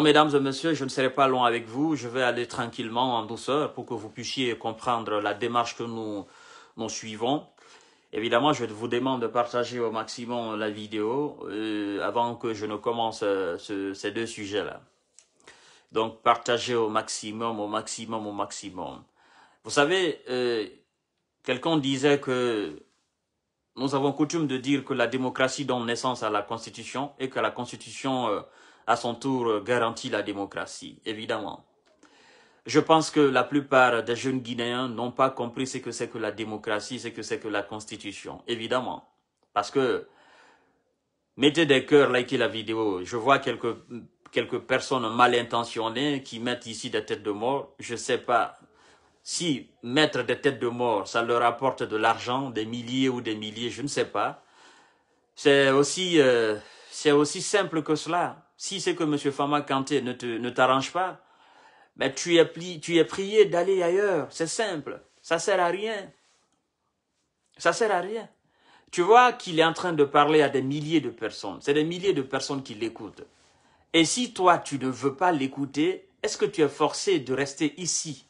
mesdames et messieurs, je ne serai pas long avec vous. Je vais aller tranquillement, en douceur, pour que vous puissiez comprendre la démarche que nous, nous suivons. Évidemment, je vous demande de partager au maximum la vidéo euh, avant que je ne commence euh, ces deux sujets-là. Donc, partagez au maximum, au maximum, au maximum. Vous savez, euh, quelqu'un disait que nous avons coutume de dire que la démocratie donne naissance à la Constitution et que la Constitution à son tour, euh, garantit la démocratie, évidemment. Je pense que la plupart des jeunes Guinéens n'ont pas compris ce que c'est que la démocratie, ce que c'est que la constitution, évidemment. Parce que, mettez des cœurs, likez la vidéo. Je vois quelques, personnes mal intentionnées qui mettent ici des têtes de mort. Je ne sais pas si mettre des têtes de mort, ça leur apporte de l'argent, des milliers ou des milliers, je ne sais pas. c'est aussi euh, simple que cela si c'est que M. Fama Kanté ne, ne t'arrange pas, mais ben, tu, es pli, tu es prié d'aller ailleurs. C'est simple. Ça sert à rien. Ça sert à rien. Tu vois qu'il est en train de parler à des milliers de personnes. C'est des milliers de personnes qui l'écoutent. Et si toi, tu ne veux pas l'écouter, est-ce que tu es forcé de rester ici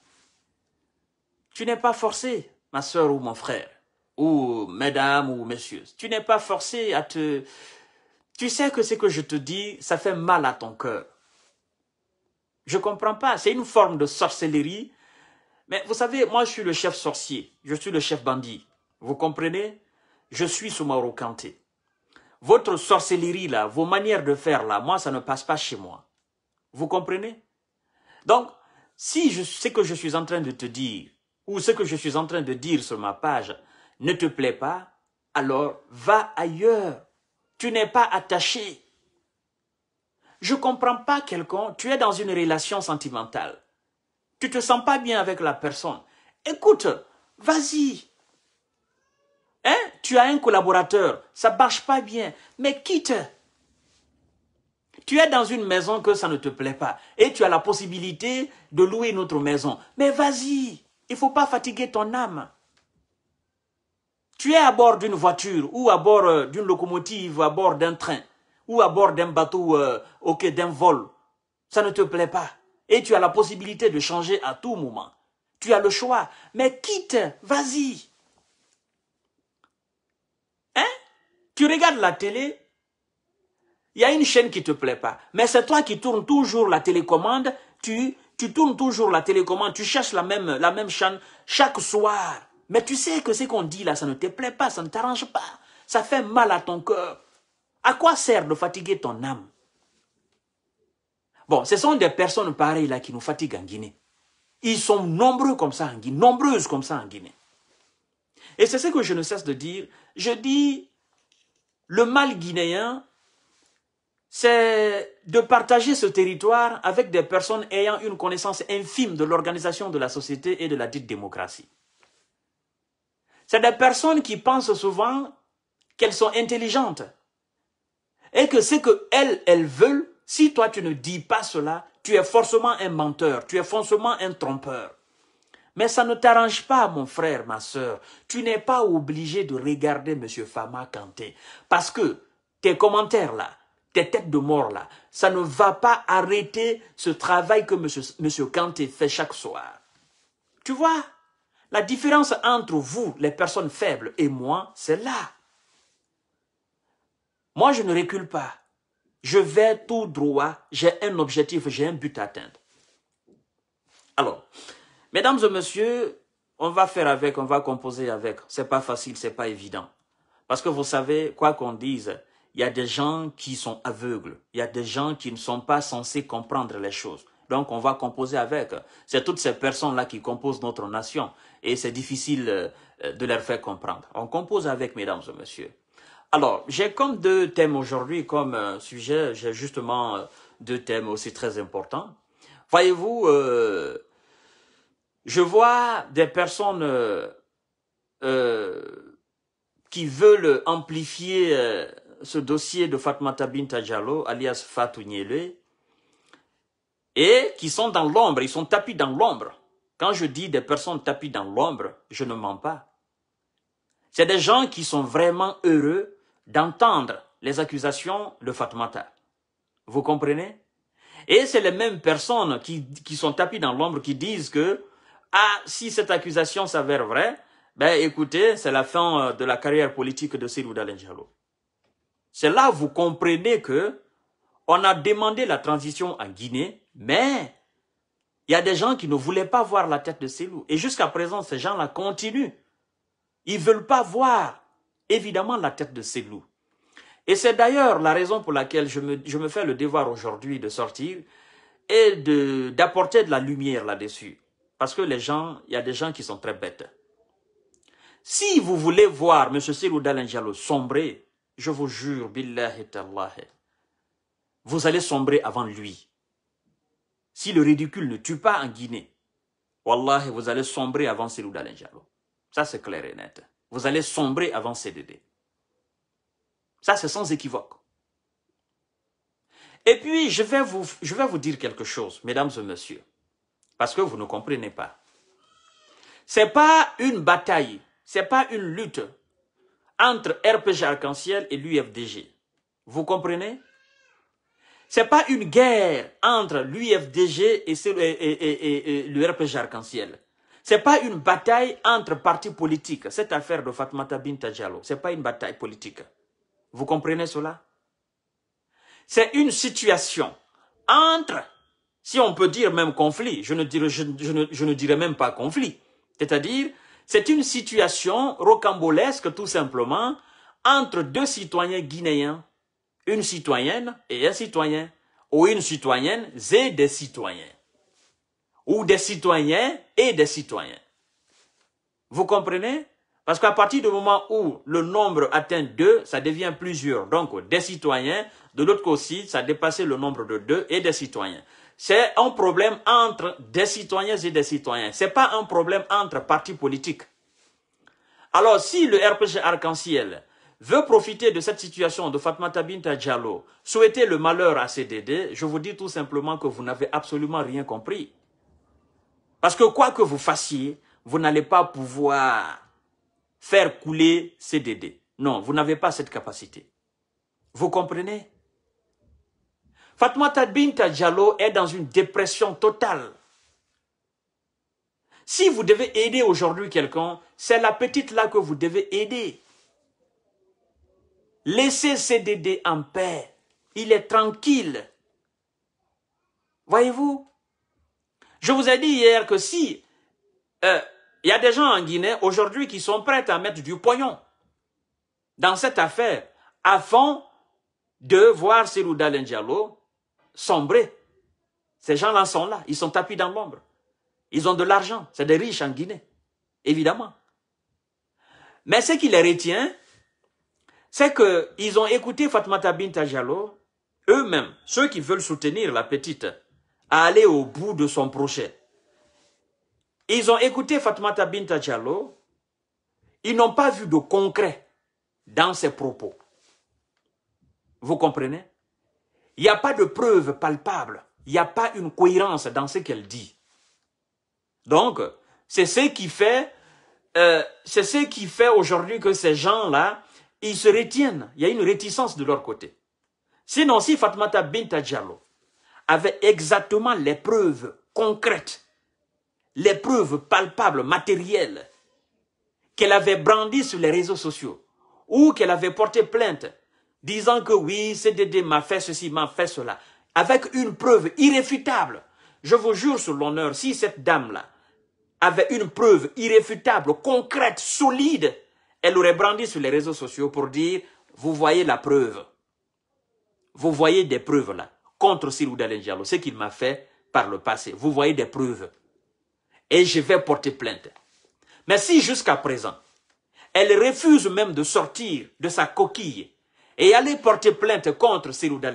Tu n'es pas forcé, ma soeur ou mon frère, ou mesdames ou messieurs. Tu n'es pas forcé à te, tu sais que ce que je te dis, ça fait mal à ton cœur. Je ne comprends pas. C'est une forme de sorcellerie. Mais vous savez, moi, je suis le chef sorcier. Je suis le chef bandit. Vous comprenez Je suis sous Kanté. Votre sorcellerie, là, vos manières de faire, là, moi, ça ne passe pas chez moi. Vous comprenez Donc, si je, ce que je suis en train de te dire, ou ce que je suis en train de dire sur ma page, ne te plaît pas, alors va ailleurs. Tu n'es pas attaché. Je ne comprends pas quelqu'un, tu es dans une relation sentimentale. Tu te sens pas bien avec la personne. Écoute, vas-y. Hein? Tu as un collaborateur, ça marche pas bien, mais quitte. Tu es dans une maison que ça ne te plaît pas et tu as la possibilité de louer une autre maison. Mais vas-y, il faut pas fatiguer ton âme. Tu es à bord d'une voiture ou à bord euh, d'une locomotive, à bord d'un train, ou à bord d'un bateau, euh, d'un vol. Ça ne te plaît pas. Et tu as la possibilité de changer à tout moment. Tu as le choix. Mais quitte, vas-y. Hein Tu regardes la télé, il y a une chaîne qui ne te plaît pas. Mais c'est toi qui tournes toujours la télécommande, tu, tu tournes toujours la télécommande, tu cherches la même, la même chaîne chaque soir. Mais tu sais que ce qu'on dit là, ça ne te plaît pas, ça ne t'arrange pas. Ça fait mal à ton cœur. À quoi sert de fatiguer ton âme Bon, ce sont des personnes pareilles là qui nous fatiguent en Guinée. Ils sont nombreux comme ça en Guinée, nombreuses comme ça en Guinée. Et c'est ce que je ne cesse de dire. Je dis, le mal guinéen, c'est de partager ce territoire avec des personnes ayant une connaissance infime de l'organisation de la société et de la dite démocratie. C'est des personnes qui pensent souvent qu'elles sont intelligentes et que ce qu'elles, elles veulent, si toi tu ne dis pas cela, tu es forcément un menteur, tu es forcément un trompeur. Mais ça ne t'arrange pas, mon frère, ma sœur. Tu n'es pas obligé de regarder M. Fama Kanté. Parce que tes commentaires là, tes têtes de mort là, ça ne va pas arrêter ce travail que M. Monsieur Kanté fait chaque soir. Tu vois la différence entre vous, les personnes faibles, et moi, c'est là. Moi, je ne recule pas. Je vais tout droit. J'ai un objectif, j'ai un but à atteindre. Alors, mesdames et messieurs, on va faire avec, on va composer avec. C'est pas facile, c'est pas évident. Parce que vous savez, quoi qu'on dise, il y a des gens qui sont aveugles. Il y a des gens qui ne sont pas censés comprendre les choses. Donc on va composer avec. C'est toutes ces personnes-là qui composent notre nation et c'est difficile euh, de leur faire comprendre. On compose avec, mesdames et messieurs. Alors, j'ai comme deux thèmes aujourd'hui comme euh, sujet, j'ai justement euh, deux thèmes aussi très importants. Voyez-vous, je vois des personnes qui veulent amplifier ce dossier de Fatma Tabin Tajalo, alias Fatou Niele, et qui sont dans l'ombre, ils sont tapis dans l'ombre. Quand je dis des personnes tapis dans l'ombre, je ne mens pas. C'est des gens qui sont vraiment heureux d'entendre les accusations de Fatmata. Vous comprenez Et c'est les mêmes personnes qui, sont tapis dans l'ombre qui disent que ah, si cette accusation s'avère vraie, ben écoutez, c'est la fin euh, de la carrière politique de Sirou Dalenjalo. C'est là vous comprenez que on a demandé la transition en Guinée, mais il y a des gens qui ne voulaient pas voir la tête de ces loups. Et jusqu'à présent, ces gens-là continuent. Ils ne veulent pas voir, évidemment, la tête de loups. Et c'est d'ailleurs la raison pour laquelle je me, fais le devoir aujourd'hui de sortir et d'apporter de, la lumière là-dessus. Parce que les gens, il y a des gens qui sont très bêtes. Si vous voulez voir M. Selou Dalanjalo sombrer, je vous jure, et vous allez sombrer avant lui. Si le ridicule ne tue pas en Guinée, Wallah, vous allez sombrer avant Selou Dalenjalo. Ça, c'est clair et net. Vous allez sombrer avant CDD. Ça, c'est sans équivoque. Et puis, je vais, vous, je vais vous dire quelque chose, mesdames et messieurs, parce que vous ne comprenez pas. C'est pas une bataille, c'est pas une lutte entre RPG Arc-en-Ciel et l'UFDG. Vous comprenez c'est pas une guerre entre l'UFDG et, et, le Arc-en-Ciel. C'est pas une bataille entre partis politiques. Cette affaire de Fatmata Binta Diallo, c'est pas une bataille politique. Vous comprenez cela? C'est une situation entre, si on peut dire même conflit, je ne je ne dirais même pas conflit. C'est-à-dire, c'est une situation rocambolesque tout simplement entre deux citoyens guinéens une citoyenne et un citoyen, ou une citoyenne et des citoyens, ou des citoyens et des citoyens. Vous comprenez Parce qu'à partir du moment où le nombre atteint deux, ça devient plusieurs. Donc, des citoyens, de l'autre côté, ça dépassait le nombre de deux et des citoyens. C'est un problème entre des citoyens et des citoyens. Ce n'est pas un problème entre partis politiques. Alors, si le RPG Arc-en-Ciel veut profiter de cette situation de Fatma Tabin Diallo, souhaiter le malheur à CDD, je vous dis tout simplement que vous n'avez absolument rien compris. Parce que quoi que vous fassiez, vous n'allez pas pouvoir faire couler CDD. Non, vous n'avez pas cette capacité. Vous comprenez Fatma Tabin Diallo est dans une dépression totale. Si vous devez aider aujourd'hui quelqu'un, c'est la petite là que vous devez aider. Laissez CDD en paix. Il est tranquille. Voyez-vous Je vous ai dit hier que si euh, il y a des gens en Guinée aujourd'hui qui sont prêts à mettre du poignon dans cette affaire afin de voir Cyril Diallo sombrer. Ces gens-là sont là, ils sont tapis dans l'ombre. Ils ont de l'argent, c'est des riches en Guinée, évidemment. Mais ce qui les retient, c'est qu'ils ont écouté Fatmata bin eux-mêmes, ceux qui veulent soutenir la petite, à aller au bout de son projet. Ils ont écouté Fatmata Bin Tajalo, ils n'ont pas vu de concret dans ses propos. Vous comprenez Il n'y a pas de preuve palpable, il n'y a pas une cohérence dans ce qu'elle dit. Donc, c'est ce qui fait, euh, c'est ce qui fait aujourd'hui que ces gens-là ils se retiennent. Il y a une réticence de leur côté. Sinon, si Fatmata Binta Diallo avait exactement les preuves concrètes, les preuves palpables, matérielles, qu'elle avait brandies sur les réseaux sociaux, ou qu'elle avait porté plainte, disant que oui, CDD m'a fait ceci, m'a fait cela, avec une preuve irréfutable. Je vous jure sur l'honneur, si cette dame-là avait une preuve irréfutable, concrète, solide, elle aurait brandi sur les réseaux sociaux pour dire, vous voyez la preuve. Vous voyez des preuves là, contre Sirouda C'est ce qu'il m'a fait par le passé. Vous voyez des preuves. Et je vais porter plainte. Mais si jusqu'à présent, elle refuse même de sortir de sa coquille et aller porter plainte contre Sirouda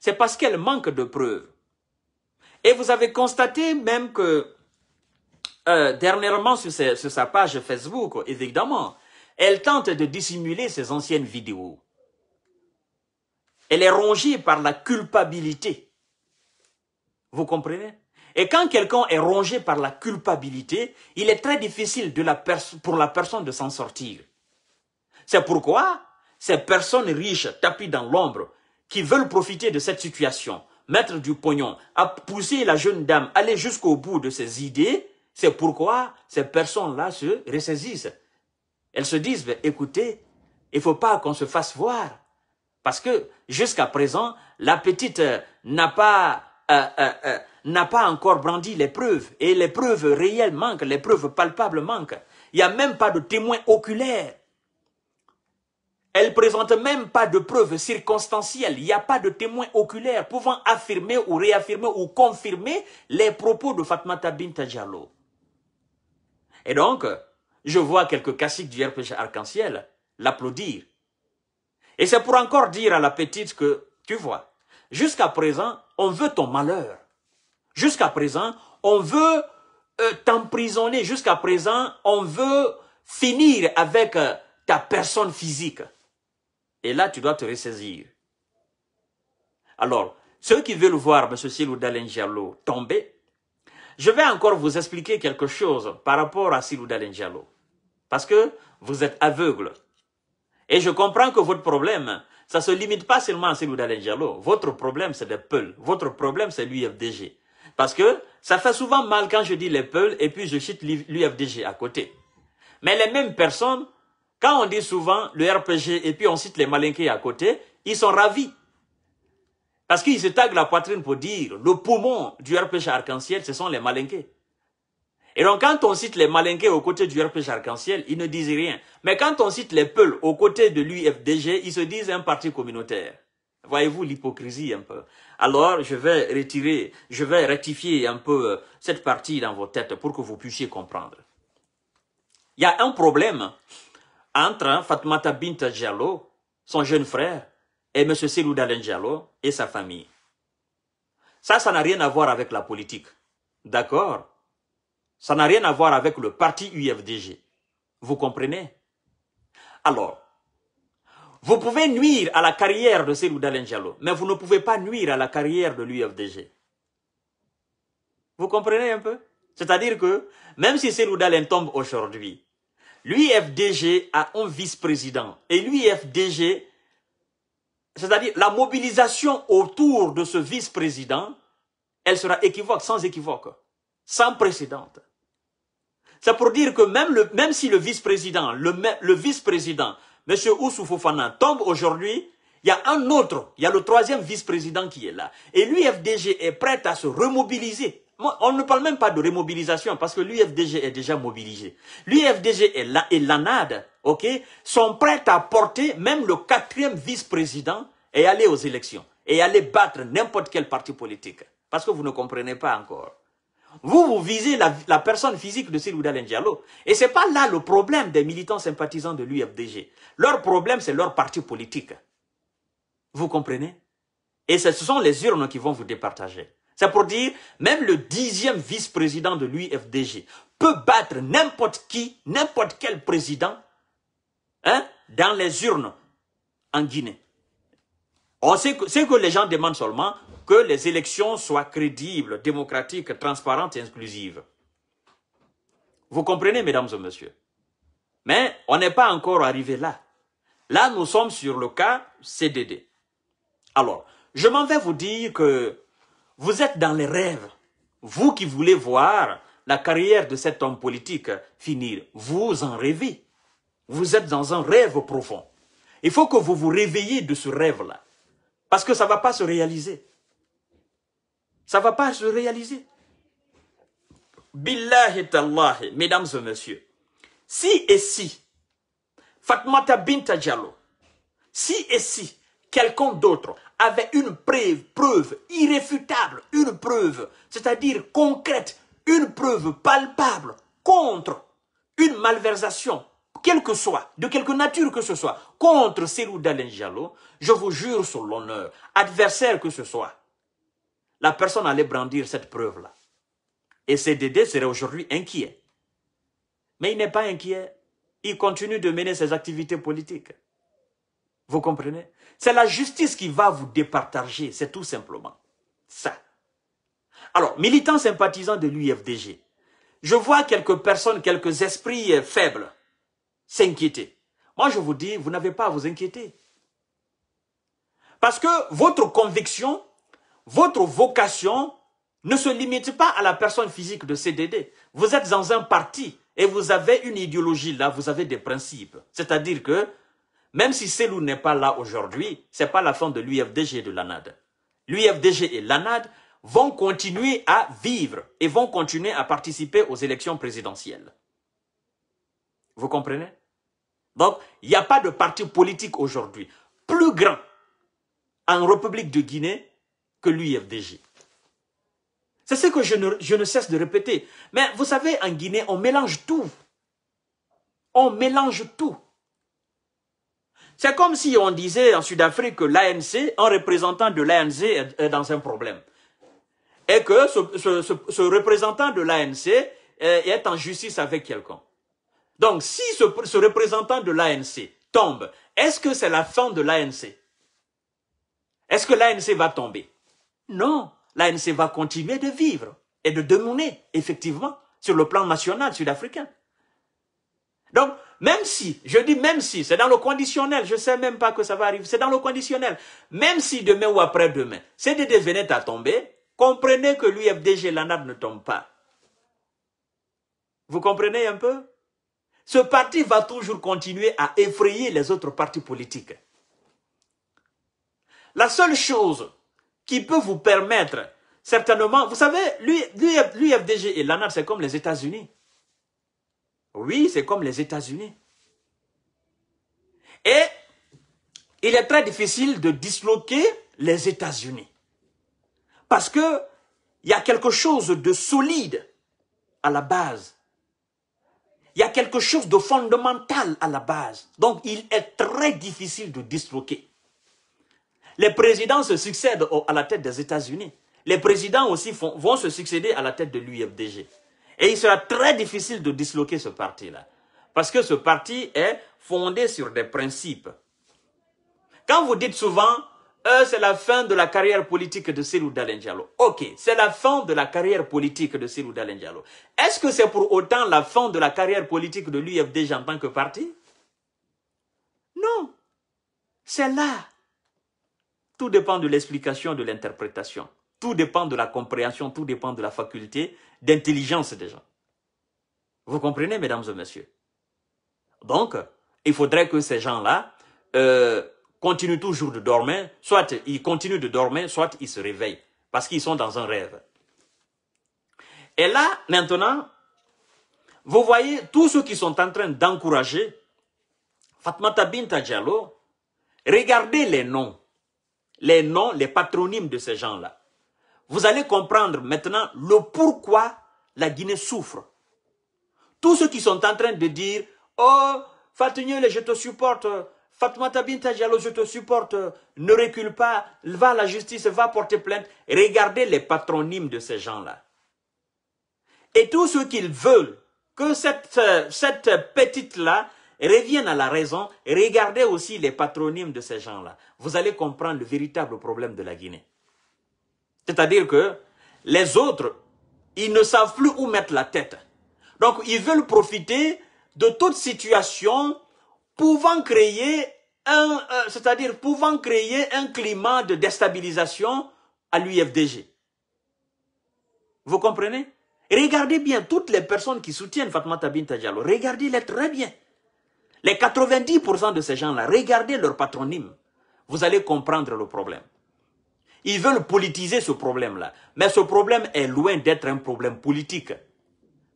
c'est parce qu'elle manque de preuves. Et vous avez constaté même que euh, dernièrement sur, sur, sa page Facebook, évidemment, elle tente de dissimuler ses anciennes vidéos. Elle est rongée par la culpabilité. Vous comprenez Et quand quelqu'un est rongé par la culpabilité, il est très difficile pour la personne de s'en sortir. C'est pourquoi ces personnes riches tapies dans l'ombre qui veulent profiter de cette situation, mettre du pognon, à pousser la jeune dame, aller jusqu'au bout de ses idées, c'est pourquoi ces personnes-là se ressaisissent. Elles se disent, ben, écoutez, il ne faut pas qu'on se fasse voir. Parce que jusqu'à présent, la petite euh, n'a pas, euh, euh, n'a pas encore brandi les preuves. Et les preuves réelles manquent, les preuves palpables manquent. Il n'y a même pas de témoins oculaires. Elle ne présente même pas de preuves circonstancielles. Il n'y a pas de témoins oculaires pouvant affirmer ou réaffirmer ou confirmer les propos de Fatmata Bint Diallo. Et donc, je vois quelques caciques du RPG Arc-en-Ciel l'applaudir. Et c'est pour encore dire à la petite que, tu vois, jusqu'à présent, on veut ton malheur. Jusqu'à présent, on veut euh, t'emprisonner. Jusqu'à présent, on veut finir avec euh, ta personne physique. Et là, tu dois te ressaisir. Alors, ceux qui veulent voir M. Silou Dalen tomber, je vais encore vous expliquer quelque chose par rapport à Silou Dalenjalo. Parce que vous êtes aveugle. Et je comprends que votre problème, ça ne se limite pas seulement à Silou Dalenjalo. Votre problème, c'est les Peuls. Votre problème, c'est l'UFDG. Parce que ça fait souvent mal quand je dis les Peuls et puis je cite l'UFDG à côté. Mais les mêmes personnes, quand on dit souvent le RPG et puis on cite les Malinqués à côté, ils sont ravis. Parce qu'ils se taguent la poitrine pour dire le poumon du RPG arc-en-ciel, ce sont les malinqués. Et donc, quand on cite les malinqués aux côtés du RPG arc-en-ciel, ils ne disent rien. Mais quand on cite les peuls aux côtés de l'UFDG, ils se disent un parti communautaire. Voyez-vous l'hypocrisie un peu. Alors, je vais retirer, je vais rectifier un peu euh, cette partie dans vos têtes pour que vous puissiez comprendre. Il y a un problème entre Fatmata Binta Diallo, son jeune frère, et M. Selou et sa famille. Ça, ça n'a rien à voir avec la politique. D'accord Ça n'a rien à voir avec le parti UFDG. Vous comprenez Alors, vous pouvez nuire à la carrière de Selou mais vous ne pouvez pas nuire à la carrière de l'UFDG. Vous comprenez un peu C'est-à-dire que même si Selou tombe aujourd'hui, l'UFDG a un vice-président et l'UFDG c'est-à-dire la mobilisation autour de ce vice-président, elle sera équivoque, sans équivoque, sans précédente. C'est pour dire que même, même si le vice-président, le, vice-président, M. Oussoufoufana tombe aujourd'hui, il y a un autre, il y a le troisième vice-président qui est là. Et l'UFDG est prête à se remobiliser on ne parle même pas de remobilisation parce que l'UFDG est déjà mobilisé. L'UFDG et l'ANAD ok, sont prêts à porter même le quatrième vice-président et aller aux élections et aller battre n'importe quel parti politique. Parce que vous ne comprenez pas encore. Vous, vous visez la, personne physique de Sylvou Diallo. Et ce n'est pas là le problème des militants sympathisants de l'UFDG. Leur problème, c'est leur parti politique. Vous comprenez Et ce sont les urnes qui vont vous départager. C'est pour dire, même le dixième vice-président de l'UFDG peut battre n'importe qui, n'importe quel président, hein, dans les urnes en Guinée. On oh, que, que les gens demandent seulement que les élections soient crédibles, démocratiques, transparentes et inclusives. Vous comprenez, mesdames et messieurs Mais on n'est pas encore arrivé là. Là, nous sommes sur le cas CDD. Alors, je m'en vais vous dire que vous êtes dans les rêves. Vous qui voulez voir la carrière de cet homme politique finir, vous en rêvez. Vous êtes dans un rêve profond. Il faut que vous vous réveilliez de ce rêve-là. Parce que ça ne va pas se réaliser. Ça ne va pas se réaliser. Billahi Allah, mesdames et messieurs, si et si, Fatmata Binta Diallo, si et si, quelqu'un d'autre avait une preuve, preuve irréfutable, une preuve, c'est-à-dire concrète, une preuve palpable contre une malversation, quelle que soit, de quelque nature que ce soit, contre Selou Dalenjalo, je vous jure sur l'honneur, adversaire que ce soit, la personne allait brandir cette preuve-là. Et CDD serait aujourd'hui inquiet. Mais il n'est pas inquiet. Il continue de mener ses activités politiques. Vous comprenez c'est la justice qui va vous départager, c'est tout simplement ça. Alors, militants sympathisants de l'UFDG, je vois quelques personnes, quelques esprits euh, faibles s'inquiéter. Moi, je vous dis, vous n'avez pas à vous inquiéter. Parce que votre conviction, votre vocation ne se limite pas à la personne physique de CDD. Vous êtes dans un parti et vous avez une idéologie là, vous avez des principes. C'est-à-dire que même si Selou n'est pas là aujourd'hui, c'est pas la fin de l'UFDG et de l'ANAD. L'UFDG et l'ANAD vont continuer à vivre et vont continuer à participer aux élections présidentielles. Vous comprenez Donc, il n'y a pas de parti politique aujourd'hui plus grand en République de Guinée que l'UFDG. C'est ce que je ne, je ne cesse de répéter. Mais vous savez, en Guinée, on mélange tout. On mélange tout. C'est comme si on disait en Sud-Afrique que l'ANC, un représentant de l'ANC est dans un problème. Et que ce, représentant de l'ANC est en justice avec quelqu'un. Donc, si ce, représentant de l'ANC tombe, est-ce que c'est la fin de l'ANC Est-ce que l'ANC va tomber Non, l'ANC va continuer de vivre et de dominer, effectivement, sur le plan national sud-africain. Donc, même si, je dis même si, c'est dans le conditionnel, je ne sais même pas que ça va arriver, c'est dans le conditionnel. Même si demain ou après-demain, CDD venait à tomber, comprenez que l'UFDG, l'ANAP ne tombe pas. Vous comprenez un peu Ce parti va toujours continuer à effrayer les autres partis politiques. La seule chose qui peut vous permettre, certainement, vous savez, l'UFDG et l'ANAP, c'est comme les États-Unis. Oui, c'est comme les États-Unis. Et il est très difficile de disloquer les États-Unis. Parce que il y a quelque chose de solide à la base. Il y a quelque chose de fondamental à la base. Donc, il est très difficile de disloquer. Les présidents se succèdent à la tête des États-Unis. Les présidents aussi vont se succéder à la tête de l'UFDG. Et il sera très difficile de disloquer ce parti-là. Parce que ce parti est fondé sur des principes. Quand vous dites souvent, euh, c'est la fin de la carrière politique de Célou Ok, c'est la fin de la carrière politique de Célou Est-ce que c'est pour autant la fin de la carrière politique de l'UFD en tant que parti Non. C'est là. Tout dépend de l'explication, de l'interprétation. Tout dépend de la compréhension, tout dépend de la faculté d'intelligence des gens. Vous comprenez, mesdames et messieurs Donc, il faudrait que ces gens-là euh, continuent toujours de dormir, soit ils continuent de dormir, soit ils se réveillent, parce qu'ils sont dans un rêve. Et là, maintenant, vous voyez tous ceux qui sont en train d'encourager Fatmata Binta Diallo, regardez les noms, les noms, les patronymes de ces gens-là vous allez comprendre maintenant le pourquoi la Guinée souffre. Tous ceux qui sont en train de dire « Oh, Fatignole, je te supporte. Fatoumata ta Diallo, je te supporte. Ne recule pas. Va à la justice, va porter plainte. » Regardez les patronymes de ces gens-là. Et tous ceux qu'ils veulent que cette, cette petite-là revienne à la raison, regardez aussi les patronymes de ces gens-là. Vous allez comprendre le véritable problème de la Guinée. C'est-à-dire que les autres, ils ne savent plus où mettre la tête. Donc, ils veulent profiter de toute situation pouvant créer un, euh, c'est-à-dire pouvant créer un climat de déstabilisation à l'UFDG. Vous comprenez Regardez bien toutes les personnes qui soutiennent Fatmata Tabin Tajalo, Regardez-les très bien. Les 90% de ces gens-là, regardez leur patronyme. Vous allez comprendre le problème. Ils veulent politiser ce problème-là. Mais ce problème est loin d'être un problème politique.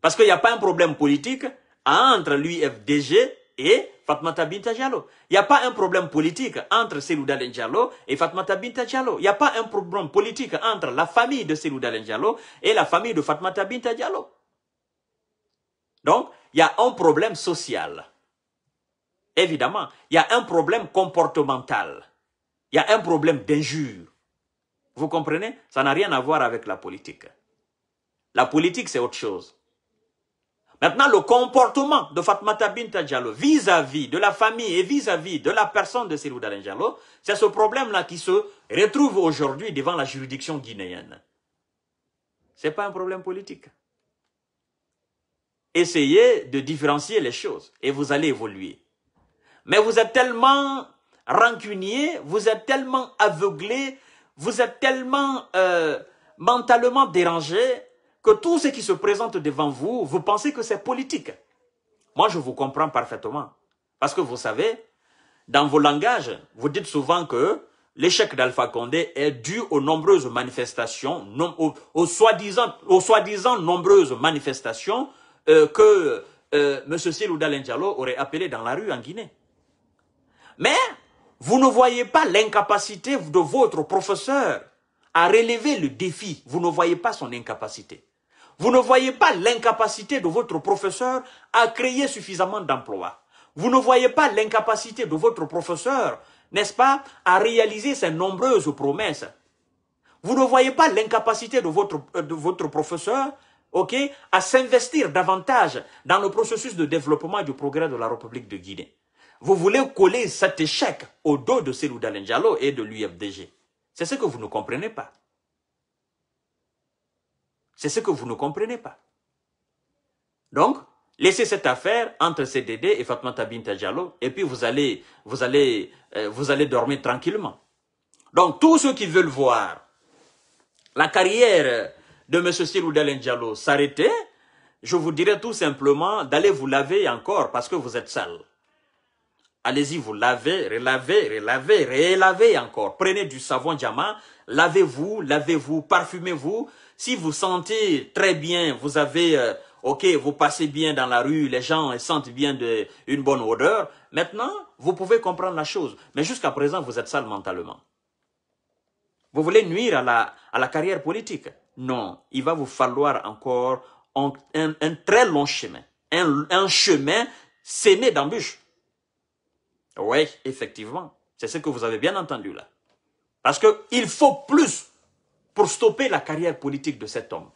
Parce qu'il n'y a pas un problème politique entre l'UFDG et Fatmata Binta Diallo. Il n'y a pas un problème politique entre Selouda Diallo et Fatmata Binta Diallo. Il n'y a pas un problème politique entre la famille de Selou Diallo et la famille de Fatmata Binta Diallo. Donc, il y a un problème social. Évidemment, il y a un problème comportemental. Il y a un problème d'injure. Vous comprenez Ça n'a rien à voir avec la politique. La politique, c'est autre chose. Maintenant, le comportement de Fatmata Binta Diallo vis-à-vis de la famille et vis-à-vis de la personne de Cyril c'est ce problème-là qui se retrouve aujourd'hui devant la juridiction guinéenne. Ce n'est pas un problème politique. Essayez de différencier les choses et vous allez évoluer. Mais vous êtes tellement rancunier, vous êtes tellement aveuglé, vous êtes tellement euh, mentalement dérangé que tout ce qui se présente devant vous, vous pensez que c'est politique. Moi, je vous comprends parfaitement. Parce que vous savez, dans vos langages, vous dites souvent que l'échec d'Alpha Condé est dû aux nombreuses manifestations, aux, aux soi-disant nombreuses manifestations euh, que euh, M. Silou Diallo aurait appelées dans la rue en Guinée. Mais vous ne voyez pas l'incapacité de votre professeur à relever le défi. Vous ne voyez pas son incapacité. Vous ne voyez pas l'incapacité de votre professeur à créer suffisamment d'emplois. Vous ne voyez pas l'incapacité de votre professeur, n'est-ce pas, à réaliser ses nombreuses promesses. Vous ne voyez pas l'incapacité de votre, euh, de votre professeur, ok, à s'investir davantage dans le processus de développement du progrès de la République de Guinée. Vous voulez coller cet échec au dos de Célou Diallo et de l'UFDG. C'est ce que vous ne comprenez pas. C'est ce que vous ne comprenez pas. Donc, laissez cette affaire entre CDD et Fatmata Binta Diallo et puis vous allez, vous allez, euh, vous allez dormir tranquillement. Donc, tous ceux qui veulent voir la carrière de M. Cyril Diallo s'arrêter, je vous dirais tout simplement d'aller vous laver encore parce que vous êtes sale. Allez-y, vous lavez, relavez, relavez, relavez encore. Prenez du savon diamant, lavez-vous, lavez-vous, parfumez-vous. Si vous sentez très bien, vous avez, euh, ok, vous passez bien dans la rue, les gens sentent bien une bonne odeur. Maintenant, vous pouvez comprendre la chose. Mais jusqu'à présent, vous êtes sale mentalement. Vous voulez nuire à la, à la carrière politique Non, il va vous falloir encore un, très long chemin. Un, un chemin semé d'embûches. Oui, effectivement. C'est ce que vous avez bien entendu là. Parce qu'il faut plus pour stopper la carrière politique de cet homme.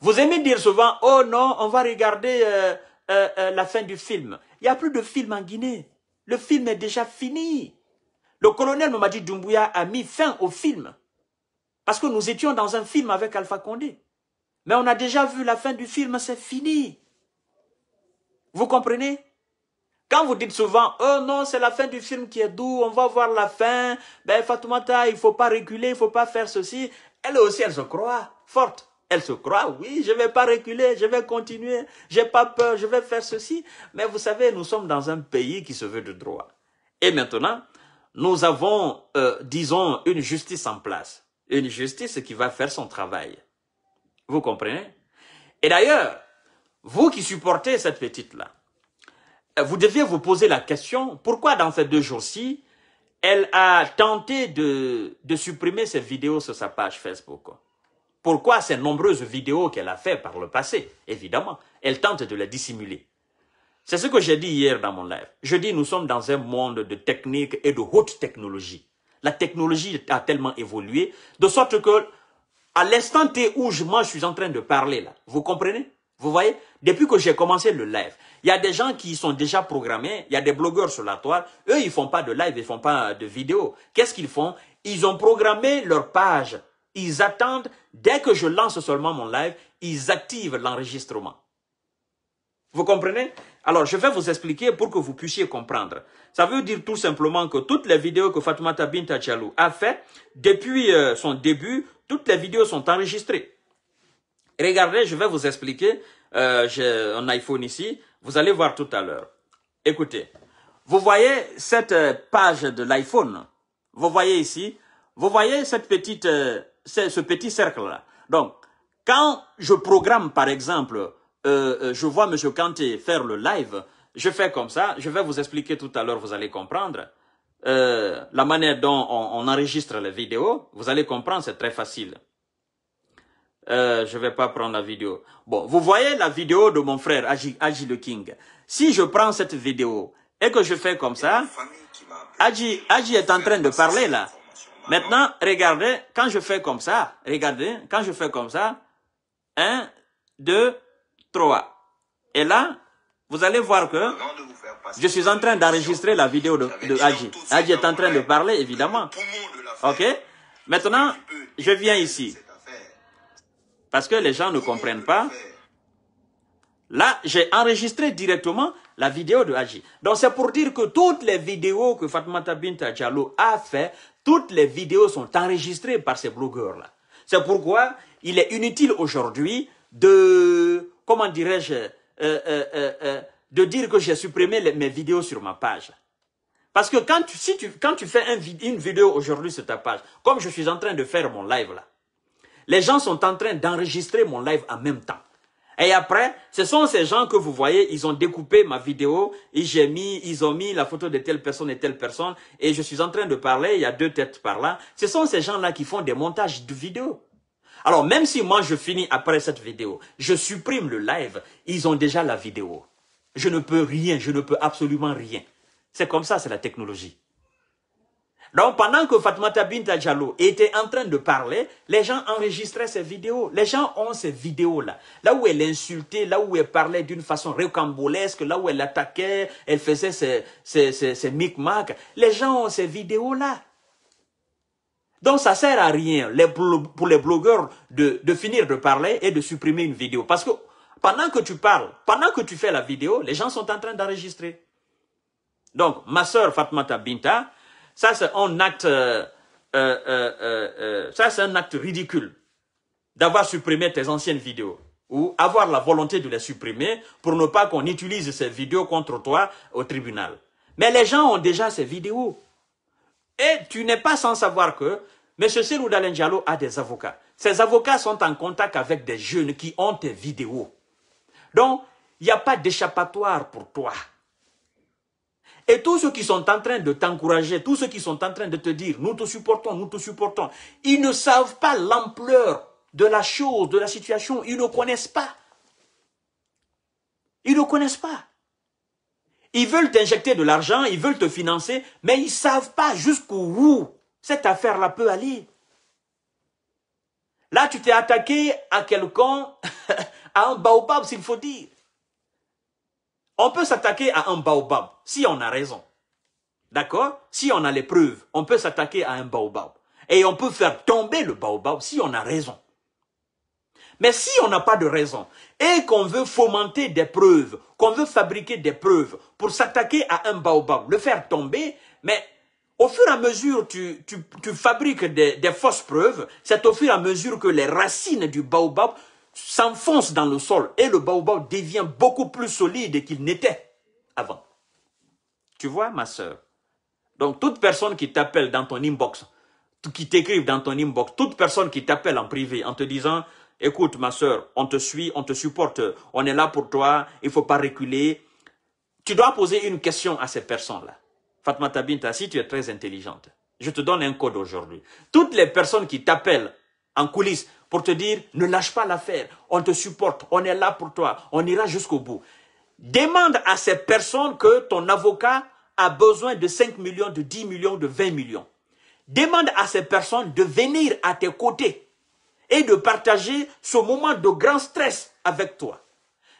Vous aimez dire souvent, oh non, on va regarder euh, euh, euh, la fin du film. Il n'y a plus de film en Guinée. Le film est déjà fini. Le colonel Mamadi Doumbouya a mis fin au film. Parce que nous étions dans un film avec Alpha Condé. Mais on a déjà vu la fin du film, c'est fini. Vous comprenez quand vous dites souvent, oh non, c'est la fin du film qui est doux, on va voir la fin, ben Fatoumata, il faut pas reculer, il faut pas faire ceci, elle aussi, elle se croit forte. Elle se croit, oui, je vais pas reculer, je vais continuer, j'ai pas peur, je vais faire ceci. Mais vous savez, nous sommes dans un pays qui se veut de droit. Et maintenant, nous avons, euh, disons, une justice en place. Une justice qui va faire son travail. Vous comprenez Et d'ailleurs, vous qui supportez cette petite-là, euh, vous deviez vous poser la question, pourquoi dans ces deux jours-ci, elle a tenté de, supprimer ses vidéos sur sa page Facebook Pourquoi ces nombreuses vidéos qu'elle a faites par le passé Évidemment, elle tente de les dissimuler. C'est ce que j'ai dit hier dans mon live. Je dis, nous sommes dans un monde de technique et de haute technologie. La technologie a tellement évolué, de sorte que, à l'instant T où moi je suis en train de parler là, vous comprenez vous voyez Depuis que j'ai commencé le live, il y a des gens qui sont déjà programmés, il y a des blogueurs sur la toile, eux, ils ne font pas de live, ils ne font pas de vidéo. Qu'est-ce qu'ils font Ils ont programmé leur page. Ils attendent, dès que je lance seulement mon live, ils activent l'enregistrement. Vous comprenez Alors, je vais vous expliquer pour que vous puissiez comprendre. Ça veut dire tout simplement que toutes les vidéos que Fatoumata Binta a fait depuis euh, son début, toutes les vidéos sont enregistrées. Regardez, je vais vous expliquer. Euh, j'ai un iPhone ici. Vous allez voir tout à l'heure. Écoutez, vous voyez cette euh, page de l'iPhone. Vous voyez ici. Vous voyez cette petite, euh, ce petit cercle-là. Donc, quand je programme, par exemple, je vois M. Kanté faire le live, je fais comme ça. Je vais vous expliquer tout à l'heure, vous allez comprendre. la manière dont on enregistre les vidéos, vous allez comprendre, c'est très facile. Euh, je vais pas prendre la vidéo. Bon, vous voyez la vidéo de mon frère, Aji le King. Si je prends cette vidéo et que je fais comme ça, Aji est en train de parler là. Maintenant, regardez, quand je fais comme ça, regardez, quand je fais comme ça, 1, 2, 3. Et là, vous allez voir que je suis en train d'enregistrer la vidéo de, de Aji. est en train de parler, évidemment. OK Maintenant, je viens ici. Parce que les gens ne comprennent pas. Là, j'ai enregistré directement la vidéo de Haji. Donc, c'est pour dire que toutes les vidéos que Fatmata Tabin Diallo a fait, toutes les vidéos sont enregistrées par ces blogueurs-là. C'est pourquoi il est inutile aujourd'hui de, comment dirais-je, euh, euh, euh, de dire que j'ai supprimé mes vidéos sur ma page. Parce que quand tu, si tu, quand tu fais une vidéo aujourd'hui sur ta page, comme je suis en train de faire mon live là, les gens sont en train d'enregistrer mon live en même temps. Et après, ce sont ces gens que vous voyez, ils ont découpé ma vidéo, ils ont mis la photo de telle personne et telle personne, et je suis en train de parler, il y a deux têtes par là. Ce sont ces gens-là qui font des montages de vidéos. Alors, même si moi je finis après cette vidéo, je supprime le live, ils ont déjà la vidéo. Je ne peux rien, je ne peux absolument rien. C'est comme ça, c'est la technologie. Donc pendant que Fatmata Binta Diallo était en train de parler, les gens enregistraient ses vidéos. Les gens ont ces vidéos-là. Là où elle insultait, là où elle parlait d'une façon récambolesque, là où elle attaquait, elle faisait ses, micmacs. Les gens ont ces vidéos-là. Donc ça sert à rien les pour les blogueurs de, de finir de parler et de supprimer une vidéo. Parce que pendant que tu parles, pendant que tu fais la vidéo, les gens sont en train d'enregistrer. Donc ma sœur Fatmata Binta, ça, c'est un acte, euh, euh, euh, ça, c'est un acte ridicule d'avoir supprimé tes anciennes vidéos ou avoir la volonté de les supprimer pour ne pas qu'on utilise ces vidéos contre toi au tribunal. Mais les gens ont déjà ces vidéos. Et tu n'es pas sans savoir que M. Sirouda a des avocats. Ces avocats sont en contact avec des jeunes qui ont tes vidéos. Donc, il n'y a pas d'échappatoire pour toi. Et tous ceux qui sont en train de t'encourager, tous ceux qui sont en train de te dire, nous te supportons, nous te supportons, ils ne savent pas l'ampleur de la chose, de la situation, ils ne connaissent pas. Ils ne connaissent pas. Ils veulent t'injecter de l'argent, ils veulent te financer, mais ils ne savent pas jusqu'où cette affaire-là peut aller. Là, tu t'es attaqué à quelqu'un, à un baobab, s'il faut dire. On peut s'attaquer à un baobab si on a raison. D'accord Si on a les preuves, on peut s'attaquer à un baobab. Et on peut faire tomber le baobab si on a raison. Mais si on n'a pas de raison et qu'on veut fomenter des preuves, qu'on veut fabriquer des preuves pour s'attaquer à un baobab, le faire tomber, mais au fur et à mesure tu, tu, fabriques des, des fausses preuves, c'est au fur et à mesure que les racines du baobab s'enfonce dans le sol et le baobab devient beaucoup plus solide qu'il n'était avant. Tu vois, ma soeur Donc, toute personne qui t'appelle dans ton inbox, qui t'écrive dans ton inbox, toute personne qui t'appelle en privé en te disant « Écoute, ma sœur, on te suit, on te supporte, on est là pour toi, il ne faut pas reculer. » Tu dois poser une question à ces personnes-là. Fatma Tabinta, si tu es très intelligente, je te donne un code aujourd'hui. Toutes les personnes qui t'appellent en coulisses pour te dire, ne lâche pas l'affaire, on te supporte, on est là pour toi, on ira jusqu'au bout. Demande à ces personnes que ton avocat a besoin de 5 millions, de 10 millions, de 20 millions. Demande à ces personnes de venir à tes côtés et de partager ce moment de grand stress avec toi.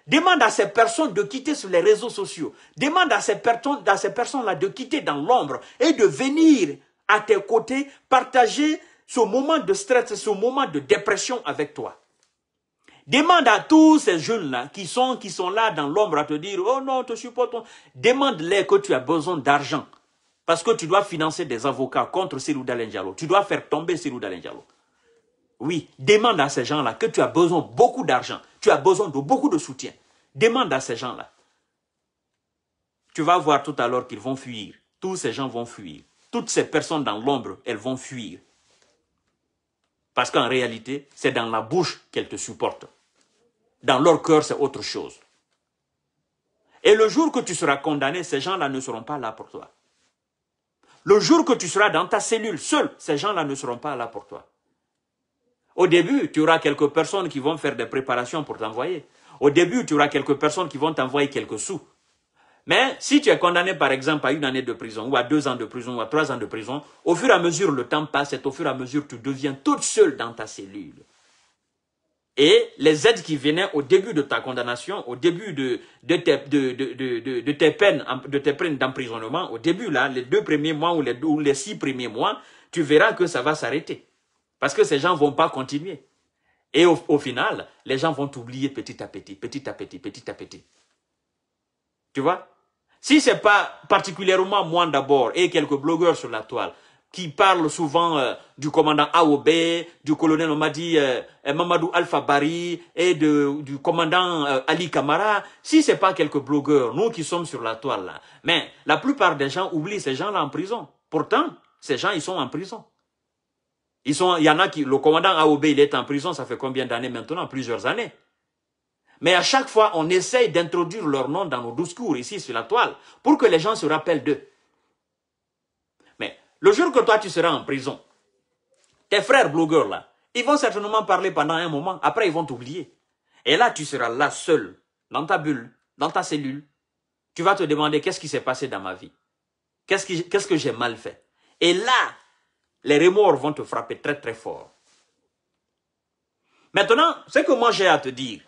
Demande à ces personnes de quitter sur les réseaux sociaux. Demande à ces, personnes, à ces personnes-là de quitter dans l'ombre et de venir à tes côtés partager ce moment de stress, ce moment de dépression avec toi. Demande à tous ces jeunes-là qui sont, qui sont là dans l'ombre à te dire, oh non, te supportons. Demande-les que tu as besoin d'argent parce que tu dois financer des avocats contre Sirou Dalenjalo. Tu dois faire tomber Sirou Dalenjalo. Oui, demande à ces gens-là que tu as besoin beaucoup d'argent. Tu as besoin de beaucoup de soutien. Demande à ces gens-là. Tu vas voir tout à l'heure qu'ils vont fuir. Tous ces gens vont fuir. Toutes ces personnes dans l'ombre, elles vont fuir. Parce qu'en réalité, c'est dans la bouche qu'elles te supportent. Dans leur cœur, c'est autre chose. Et le jour que tu seras condamné, ces gens-là ne seront pas là pour toi. Le jour que tu seras dans ta cellule seul, ces gens-là ne seront pas là pour toi. Au début, tu auras quelques personnes qui vont faire des préparations pour t'envoyer. Au début, tu auras quelques personnes qui vont t'envoyer quelques sous. Mais si tu es condamné par exemple à une année de prison, ou à deux ans de prison, ou à trois ans de prison, au fur et à mesure le temps passe, et au fur et à mesure tu deviens toute seule dans ta cellule. Et les aides qui venaient au début de ta condamnation, au début de, de, tes, de, tes peines, de tes peines d'emprisonnement, au début là, les deux premiers mois ou les, ou les six premiers mois, tu verras que ça va s'arrêter. Parce que ces gens ne vont pas continuer. Et au final, les gens vont t'oublier petit à petit, petit à petit, petit à petit. Tu vois si c'est pas particulièrement moi d'abord et quelques blogueurs sur la toile qui parlent souvent euh, du commandant Aob, du colonel Omadi euh, Mamadou Alpha Bari et du commandant euh, Ali Kamara, si c'est pas quelques blogueurs, nous qui sommes sur la toile là, mais la plupart des gens oublient ces gens-là en prison. Pourtant, ces gens, ils sont en prison. Ils sont, il y en a qui, le commandant Aob, il est en prison, ça fait combien d'années maintenant? Plusieurs années. Mais à chaque fois, on essaye d'introduire leur nom dans nos discours ici sur la toile pour que les gens se rappellent d'eux. Mais le jour que toi, tu seras en prison, tes frères blogueurs là, ils vont certainement parler pendant un moment, après ils vont t'oublier. Et là, tu seras là seul, dans ta bulle, dans ta cellule. Tu vas te demander qu'est-ce qui s'est passé dans ma vie Qu'est-ce que j'ai mal fait Et là, les remords vont te frapper très très fort. Maintenant, ce que moi j'ai à te dire,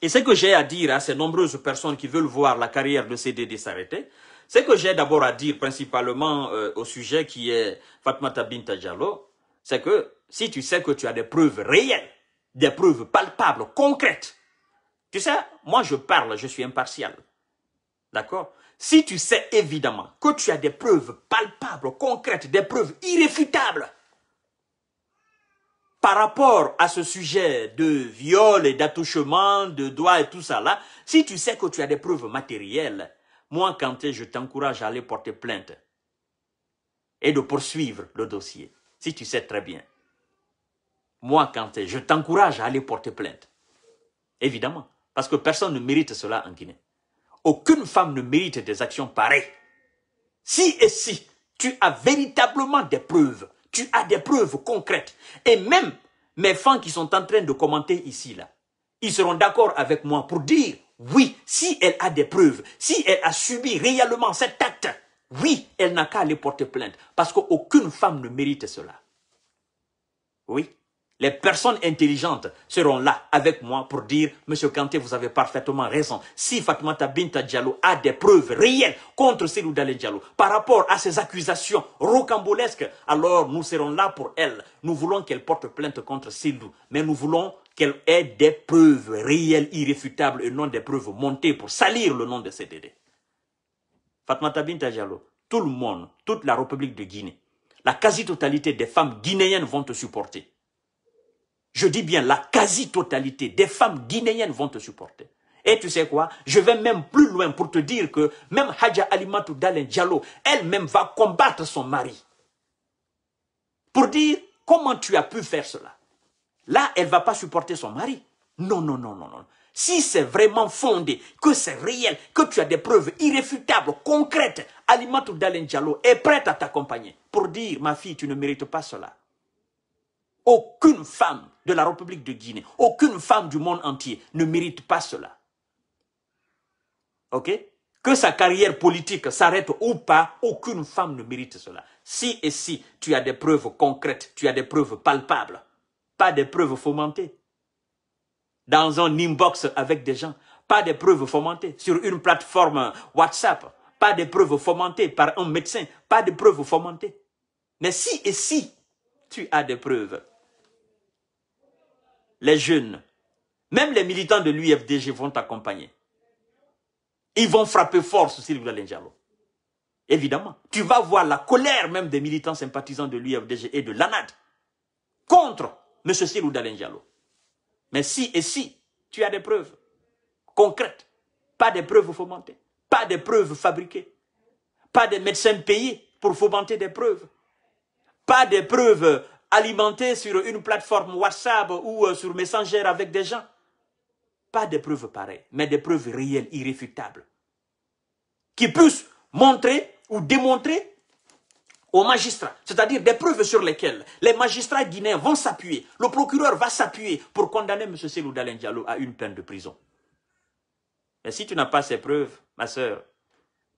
et ce que j'ai à dire à ces nombreuses personnes qui veulent voir la carrière de CDD s'arrêter, ce que j'ai d'abord à dire principalement euh, au sujet qui est Fatmata Binta Diallo, c'est que si tu sais que tu as des preuves réelles, des preuves palpables, concrètes, tu sais, moi je parle, je suis impartial. D'accord Si tu sais évidemment que tu as des preuves palpables, concrètes, des preuves irréfutables par rapport à ce sujet de viol et d'attouchement, de doigts et tout ça là, si tu sais que tu as des preuves matérielles, moi, quand je t'encourage à aller porter plainte et de poursuivre le dossier, si tu sais très bien. Moi, quand je t'encourage à aller porter plainte. Évidemment, parce que personne ne mérite cela en Guinée. Aucune femme ne mérite des actions pareilles. Si et si tu as véritablement des preuves tu as des preuves concrètes. Et même mes fans qui sont en train de commenter ici, là, ils seront d'accord avec moi pour dire, oui, si elle a des preuves, si elle a subi réellement cet acte, oui, elle n'a qu'à aller porter plainte. Parce qu'aucune femme ne mérite cela. Oui. Les personnes intelligentes seront là avec moi pour dire, Monsieur Kanté, vous avez parfaitement raison. Si Fatmata Binta Diallo a des preuves réelles contre Célou Diallo par rapport à ses accusations rocambolesques, alors nous serons là pour elle. Nous voulons qu'elle porte plainte contre Sylou mais nous voulons qu'elle ait des preuves réelles, irréfutables et non des preuves montées pour salir le nom de CDD. Fatmata Binta Diallo, tout le monde, toute la République de Guinée, la quasi-totalité des femmes guinéennes vont te supporter je dis bien la quasi-totalité des femmes guinéennes vont te supporter. Et tu sais quoi Je vais même plus loin pour te dire que même Hadja Alimatou Dalen Diallo, elle-même va combattre son mari. Pour dire, comment tu as pu faire cela Là, elle ne va pas supporter son mari. Non, non, non, non, non. Si c'est vraiment fondé, que c'est réel, que tu as des preuves irréfutables, concrètes, Alimatou Dalen Diallo est prête à t'accompagner pour dire, ma fille, tu ne mérites pas cela. Aucune femme de la République de Guinée, aucune femme du monde entier ne mérite pas cela. Ok Que sa carrière politique s'arrête ou pas, aucune femme ne mérite cela. Si et si tu as des preuves concrètes, tu as des preuves palpables, pas des preuves fomentées. Dans un inbox avec des gens, pas des preuves fomentées. Sur une plateforme WhatsApp, pas des preuves fomentées par un médecin, pas des preuves fomentées. Mais si et si tu as des preuves, les jeunes, même les militants de l'UFDG vont t'accompagner. Ils vont frapper fort ce Sylvie Évidemment, tu vas voir la colère même des militants sympathisants de l'UFDG et de l'ANAD contre M. Sylvie Dalenjalo. Mais si et si, tu as des preuves concrètes, pas des preuves fomentées, pas des preuves fabriquées, pas des médecins payés pour fomenter des preuves, pas des preuves Alimenter sur une plateforme WhatsApp ou euh, sur Messenger avec des gens. Pas des preuves pareilles, mais des preuves réelles, irréfutables, qui puissent montrer ou démontrer aux magistrats, c'est-à-dire des preuves sur lesquelles les magistrats guinéens vont s'appuyer, le procureur va s'appuyer pour condamner M. Selou à une peine de prison. Mais si tu n'as pas ces preuves, ma soeur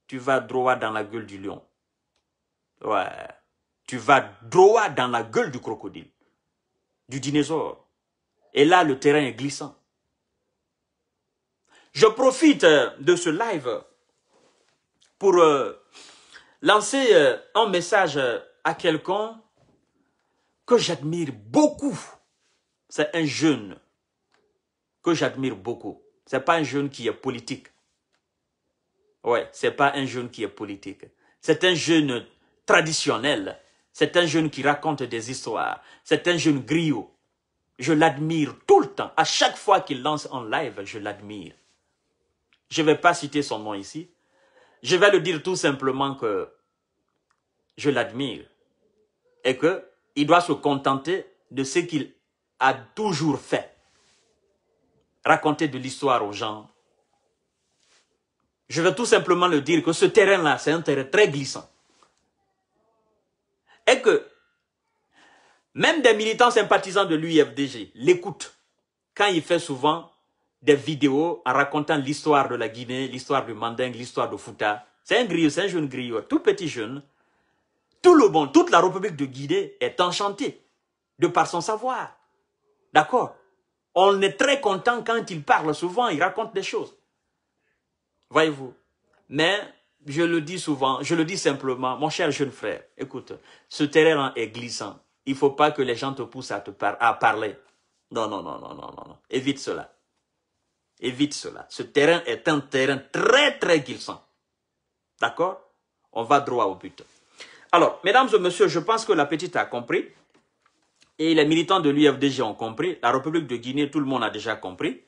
tu vas droit dans la gueule du lion. Ouais tu vas droit dans la gueule du crocodile, du dinosaure. Et là, le terrain est glissant. Je profite euh, de ce live pour euh, lancer euh, un message à quelqu'un que j'admire beaucoup. C'est un jeune que j'admire beaucoup. Ce n'est pas un jeune qui est politique. Ouais, n'est pas un jeune qui est politique. C'est un jeune traditionnel c'est un jeune qui raconte des histoires. C'est un jeune griot. Je l'admire tout le temps. À chaque fois qu'il lance en live, je l'admire. Je ne vais pas citer son nom ici. Je vais le dire tout simplement que je l'admire et que il doit se contenter de ce qu'il a toujours fait. Raconter de l'histoire aux gens. Je vais tout simplement le dire que ce terrain-là, c'est un terrain très glissant que même des militants sympathisants de l'UFDG l'écoutent quand il fait souvent des vidéos en racontant l'histoire de la Guinée, l'histoire du Mandingue, l'histoire de Fouta. C'est un griot, c'est un jeune griot, tout petit jeune. Tout le monde, toute la République de Guinée est enchantée de par son savoir. D'accord On est très content quand il parle souvent, il raconte des choses. Voyez-vous Mais je le dis souvent, je le dis simplement, mon cher jeune frère, écoute, ce terrain est glissant. Il ne faut pas que les gens te poussent à te parler. Non, non, non, non, non, non, Évite cela. Évite cela. Ce terrain est un terrain très, très glissant. D'accord On va droit au but. Alors, mesdames et messieurs, je pense que la petite a compris. Et les militants de l'UFDG ont compris. La République de Guinée, tout le monde a déjà compris.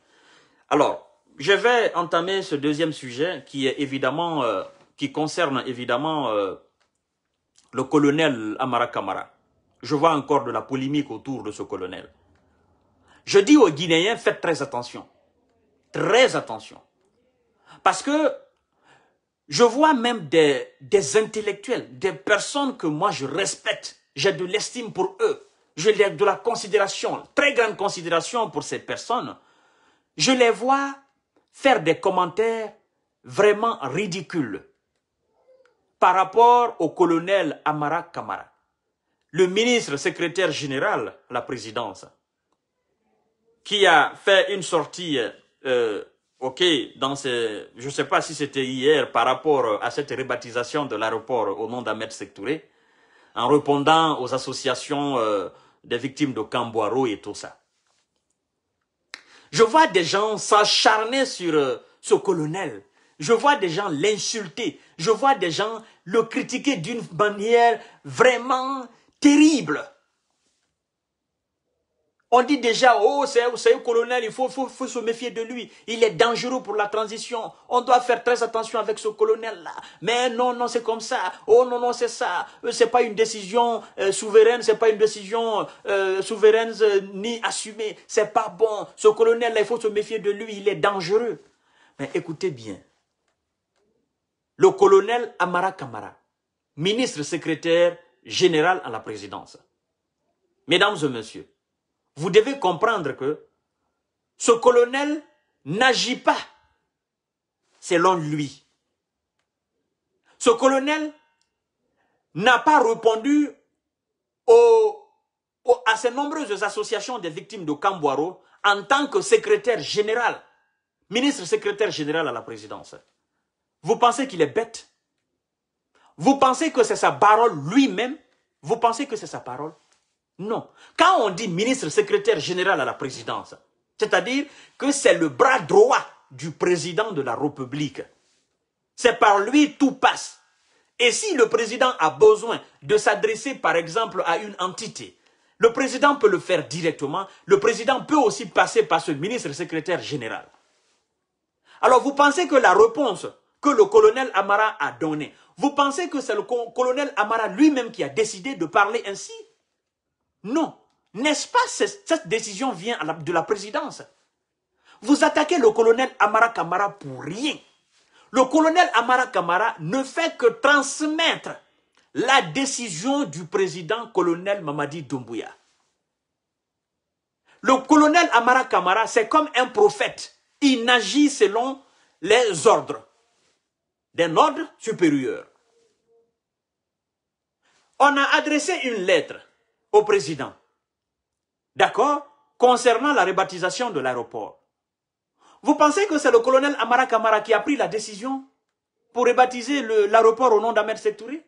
Alors, je vais entamer ce deuxième sujet qui est évidemment euh, qui concerne évidemment euh, le colonel Amara Kamara. Je vois encore de la polémique autour de ce colonel. Je dis aux Guinéens, faites très attention. Très attention. Parce que je vois même des, des intellectuels, des personnes que moi je respecte. J'ai de l'estime pour eux. J'ai de la considération, très grande considération pour ces personnes. Je les vois faire des commentaires vraiment ridicules par rapport au colonel Amara Kamara, le ministre secrétaire général la présidence, qui a fait une sortie, euh, ok, dans ce, je ne sais pas si c'était hier, par rapport à cette rebaptisation de l'aéroport au nom d'Ahmed Sektouré, en répondant aux associations euh, des victimes de Camboiro et tout ça. Je vois des gens s'acharner sur euh, ce colonel. Je vois des gens l'insulter. Je vois des gens le critiquer d'une manière vraiment terrible. On dit déjà, oh, c'est le colonel, il faut, faut, se méfier de lui. Il est dangereux pour la transition. On doit faire très attention avec ce colonel-là. Mais non, non, c'est comme ça. Oh non, non, c'est ça. Euh, c'est pas une décision euh, souveraine, n'est pas une décision euh, souveraine ni assumée. C'est pas bon. Ce colonel-là, il faut se méfier de lui, il est dangereux. Mais écoutez bien, le colonel Amara Kamara, ministre secrétaire général à la présidence. Mesdames et messieurs, vous devez comprendre que ce colonel n'agit pas selon lui. Ce colonel n'a pas répondu aux à ces nombreuses associations des victimes de Kamboiro en tant que secrétaire général, ministre secrétaire général à la présidence. Vous pensez qu'il est bête Vous pensez que c'est sa parole lui-même Vous pensez que c'est sa parole Non. Quand on dit ministre secrétaire général à la présidence, c'est-à-dire que c'est le bras droit du président de la République. C'est par lui tout passe. Et si le président a besoin de s'adresser par exemple à une entité, le président peut le faire directement, le président peut aussi passer par ce ministre secrétaire général. Alors vous pensez que la réponse que le colonel Amara a donné. Vous pensez que c'est le colonel Amara lui-même qui a décidé de parler ainsi Non. N'est-ce pas cette décision vient de la présidence Vous attaquez le colonel Amara Kamara pour rien. Le colonel Amara Kamara ne fait que transmettre la décision du président colonel Mamadi Doumbouya. Le colonel Amara Kamara, c'est comme un prophète. Il n'agit selon les ordres d'un ordre supérieur. On a adressé une lettre au président, d'accord, concernant la rebaptisation de l'aéroport. Vous pensez que c'est le colonel Amara Kamara qui a pris la décision pour rebaptiser l'aéroport au nom d'Ahmed Touré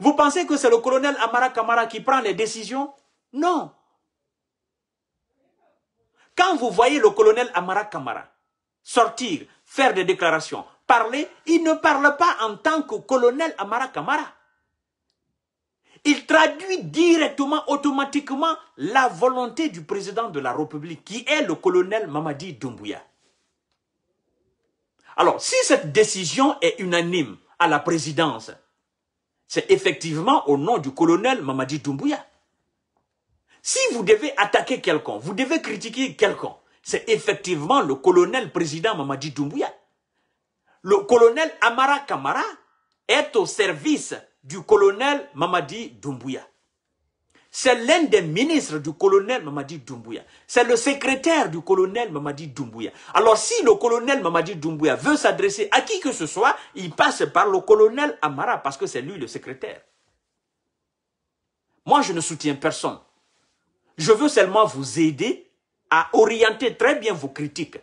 Vous pensez que c'est le colonel Amara Kamara qui prend les décisions Non. Quand vous voyez le colonel Amara Kamara sortir, faire des déclarations, il ne parle pas en tant que colonel Amara Kamara. Il traduit directement, automatiquement, la volonté du président de la République, qui est le colonel Mamadi Doumbouya. Alors, si cette décision est unanime à la présidence, c'est effectivement au nom du colonel Mamadi Doumbouya. Si vous devez attaquer quelqu'un, vous devez critiquer quelqu'un, c'est effectivement le colonel président Mamadi Doumbouya le colonel Amara Kamara est au service du colonel Mamadi Doumbouya. C'est l'un des ministres du colonel Mamadi Doumbouya. C'est le secrétaire du colonel Mamadi Doumbouya. Alors si le colonel Mamadi Doumbouya veut s'adresser à qui que ce soit, il passe par le colonel Amara parce que c'est lui le secrétaire. Moi, je ne soutiens personne. Je veux seulement vous aider à orienter très bien vos critiques.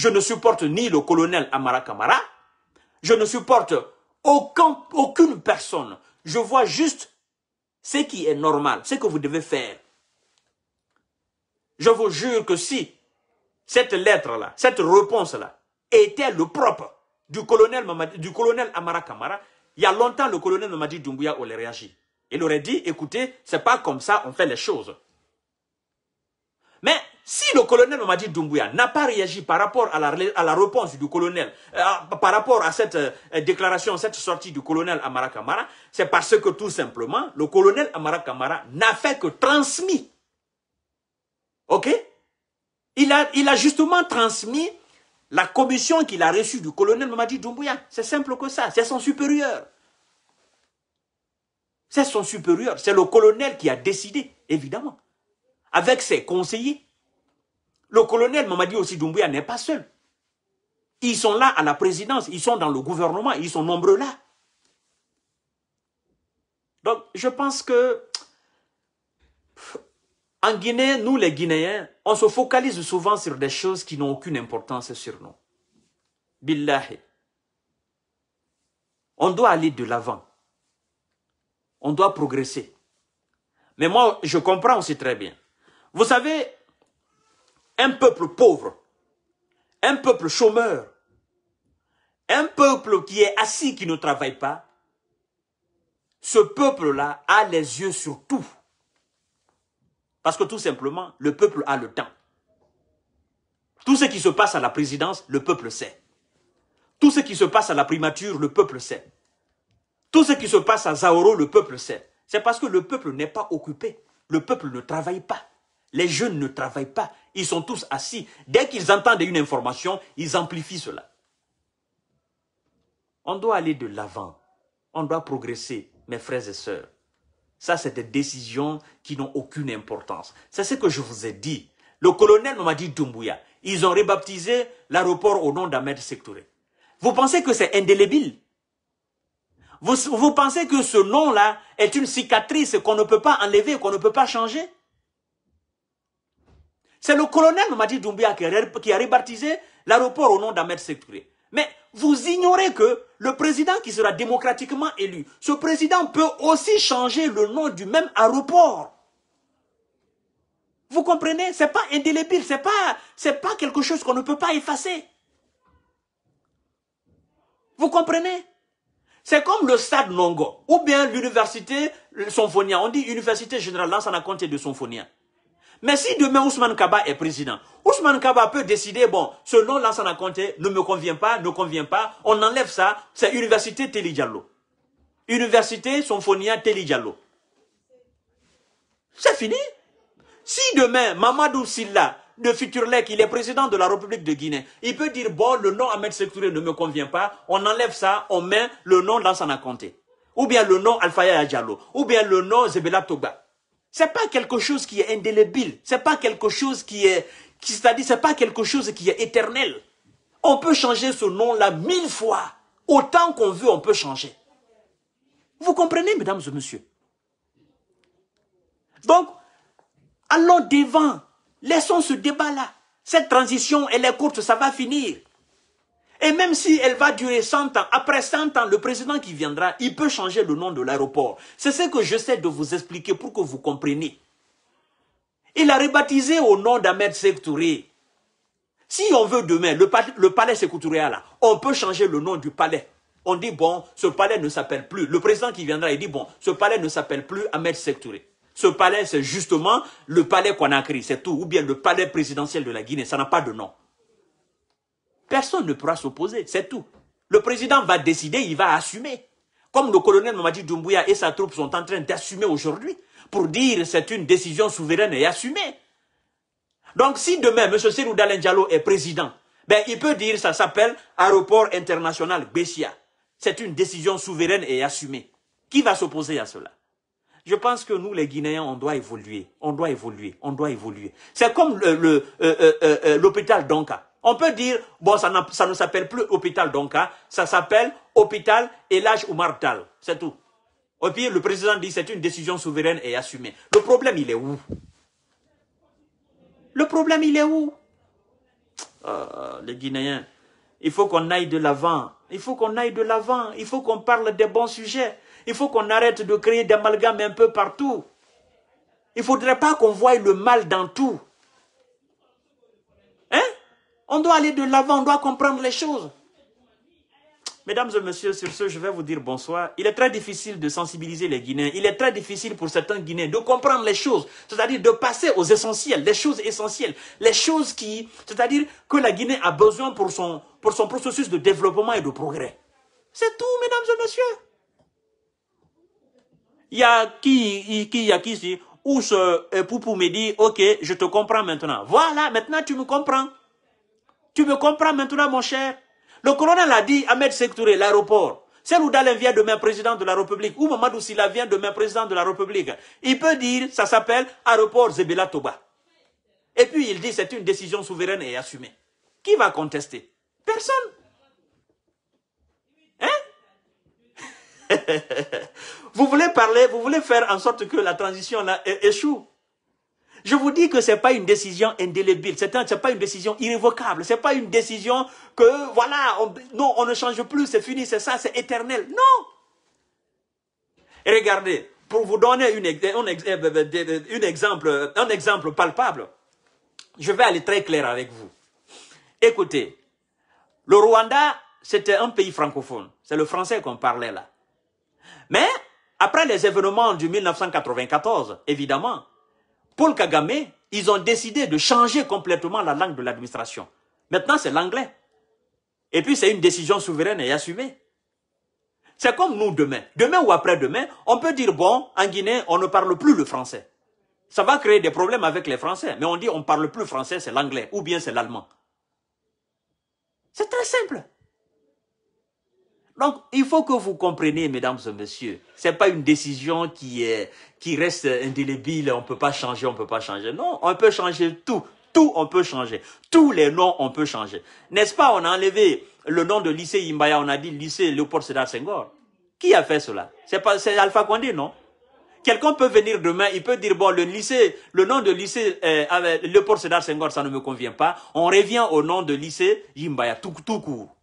Je ne supporte ni le colonel Amara Kamara, je ne supporte aucune personne. Je vois juste ce qui est normal, ce que vous devez faire. Je vous jure que si cette lettre-là, cette réponse-là, était le propre du colonel, du colonel Amara Kamara, il y a longtemps, le colonel Mamadi Doumbouya aurait réagi. Il aurait dit, écoutez, c'est pas comme ça on fait les choses. Mais si le colonel Mamadi Doumbouya n'a pas réagi par rapport à la, réponse du colonel, euh, par rapport à cette euh, déclaration, cette sortie du colonel Amara Kamara, c'est parce que tout simplement, le colonel Amara Kamara n'a fait que transmis. OK il a, il a justement transmis la commission qu'il a reçue du colonel Mamadi Doumbouya. C'est simple que ça, c'est son supérieur. C'est son supérieur, c'est le colonel qui a décidé, évidemment, avec ses conseillers le colonel Mamadi aussi n'est pas seul. Ils sont là à la présidence, ils sont dans le gouvernement, ils sont nombreux là. Donc, je pense que en Guinée, nous les Guinéens, on se focalise souvent sur des choses qui n'ont aucune importance sur nous. Billahi. On doit aller de l'avant. On doit progresser. Mais moi, je comprends aussi très bien. Vous savez, un peuple pauvre, un peuple chômeur, un peuple qui est assis, qui ne travaille pas, ce peuple-là a les yeux sur tout. Parce que tout simplement, le peuple a le temps. Tout ce qui se passe à la présidence, le peuple sait. Tout ce qui se passe à la primature, le peuple sait. Tout ce qui se passe à Zaoro, le peuple sait. C'est parce que le peuple n'est pas occupé. Le peuple ne travaille pas. Les jeunes ne travaillent pas. Ils sont tous assis. Dès qu'ils entendent une information, ils amplifient cela. On doit aller de l'avant. On doit progresser, mes frères et sœurs. Ça, c'est des décisions qui n'ont aucune importance. C'est ce que je vous ai dit. Le colonel m'a dit Dumbuya. Ils ont rebaptisé l'aéroport au nom d'Ahmed Sektouré. Vous pensez que c'est indélébile vous pensez que ce nom-là est une cicatrice qu'on ne peut pas enlever, qu'on ne peut pas changer c'est le colonel Mamadi Doumbia qui a rebaptisé l'aéroport au nom d'Ahmed Sekouré. Mais vous ignorez que le président qui sera démocratiquement élu, ce président peut aussi changer le nom du même aéroport. Vous comprenez C'est pas indélébile, c'est pas, c'est pas quelque chose qu'on ne peut pas effacer. Vous comprenez C'est comme le stade Nongo, ou bien l'université Sonfonia. On dit université générale, là ça n'a compté de Sonfonia. Mais si demain Ousmane Kaba est président, Ousmane Kaba peut décider, bon, ce nom Lansana ça ne me convient pas, ne convient pas, on enlève ça, c'est Université Teli Diallo. Université Sonfonia Teli Diallo. C'est fini. Si demain, Mamadou Silla, de Futurlec, il est président de la République de Guinée, il peut dire, bon, le nom Ahmed Sektouré ne me convient pas, on enlève ça, on met le nom Lansana Conté. Ou bien le nom Alfaya Diallo, ou bien le nom Zebela Togba. C'est pas quelque chose qui est indélébile. C'est pas quelque chose qui est, qui, c'est-à-dire, c'est pas quelque chose qui est éternel. On peut changer ce nom-là mille fois. Autant qu'on veut, on peut changer. Vous comprenez, mesdames et messieurs? Donc, allons devant. Laissons ce débat-là. Cette transition, elle est courte, ça va finir. Et même si elle va durer 100 ans, après 100 ans, le président qui viendra, il peut changer le nom de l'aéroport. C'est ce que j'essaie de vous expliquer pour que vous compreniez. Il a rebaptisé au nom d'Ahmed Touré. Si on veut demain, le, le palais Sekhtouré, là, on peut changer le nom du palais. On dit, bon, ce palais ne s'appelle plus. Le président qui viendra, il dit, bon, ce palais ne s'appelle plus Ahmed Touré. Ce palais, c'est justement le palais a créé. c'est tout. Ou bien le palais présidentiel de la Guinée, ça n'a pas de nom. Personne ne pourra s'opposer, c'est tout. Le président va décider, il va assumer. Comme le colonel Mamadi Doumbouya et sa troupe sont en train d'assumer aujourd'hui pour dire c'est une décision souveraine et assumée. Donc si demain M. Sirou Diallo est président, ben, il peut dire ça s'appelle aéroport international Bessia. C'est une décision souveraine et assumée. Qui va s'opposer à cela Je pense que nous, les Guinéens, on doit évoluer. On doit évoluer. On doit évoluer. C'est comme euh, euh, euh, l'hôpital le, d'Onka. On peut dire, bon, ça, ça ne s'appelle plus hôpital donc, ça s'appelle hôpital l'âge ou mortal, C'est tout. Au pire, le président dit, c'est une décision souveraine et assumée. Le problème, il est où Le problème, il est où euh, Les Guinéens, il faut qu'on aille de l'avant. Il faut qu'on aille de l'avant. Il faut qu'on parle des bons sujets. Il faut qu'on arrête de créer des amalgames un peu partout. Il ne faudrait pas qu'on voie le mal dans tout. On doit aller de l'avant, on doit comprendre les choses. Mesdames et messieurs, sur ce, je vais vous dire bonsoir. Il est très difficile de sensibiliser les Guinéens. Il est très difficile pour certains Guinéens de comprendre les choses. C'est-à-dire de passer aux essentiels, les choses essentielles. Les choses qui... C'est-à-dire que la Guinée a besoin pour son, pour son processus de développement et de progrès. C'est tout, mesdames et messieurs. Il y a qui, qui, il y a qui, ou ce, Poupou me dit, ok, je te comprends maintenant. Voilà, maintenant tu me comprends. Tu me comprends maintenant, mon cher Le colonel a dit, Ahmed Sektouré, l'aéroport, où Dalen vient demain président de la République, ou Mamadou Sila vient demain président de la République. Il peut dire, ça s'appelle aéroport Zebela Toba. Et puis il dit, c'est une décision souveraine et assumée. Qui va contester Personne. Hein Vous voulez parler, vous voulez faire en sorte que la transition échoue. Je vous dis que ce n'est pas une décision indélébile, ce n'est pas une décision irrévocable, ce n'est pas une décision que, voilà, on, non, on ne change plus, c'est fini, c'est ça, c'est éternel. Non Regardez, pour vous donner une, euh, euh, euh, exemple, un exemple palpable, je vais aller très clair avec vous. Écoutez, le Rwanda, c'était un pays francophone. C'est le français qu'on parlait là. Mais, après les événements du 1994, évidemment, Paul Kagame, ils ont décidé de changer complètement la langue de l'administration. Maintenant, c'est l'anglais. Et puis, c'est une décision souveraine et assumée. C'est comme nous demain. Demain ou après-demain, on peut dire, bon, en Guinée, on ne parle plus le français. Ça va créer des problèmes avec les Français. Mais on dit, on ne parle plus français, c'est l'anglais. Ou bien c'est l'allemand. C'est très simple. Donc, il faut que vous compreniez, mesdames et messieurs, ce n'est pas une décision qui reste indélébile, on ne peut pas changer, on ne peut pas changer. Non, on peut changer tout. Tout, on peut changer. Tous les noms, on peut changer. N'est-ce pas, on a enlevé le nom de lycée Yimbaya, on a dit lycée Leopold sedar Senghor. Qui a fait cela? C'est Alpha Condé, non? Quelqu'un peut venir demain, il peut dire, bon, le lycée, le nom de lycée, euh, avec Senghor, ça ne me convient pas. On revient au nom de lycée Imbaya, tout court.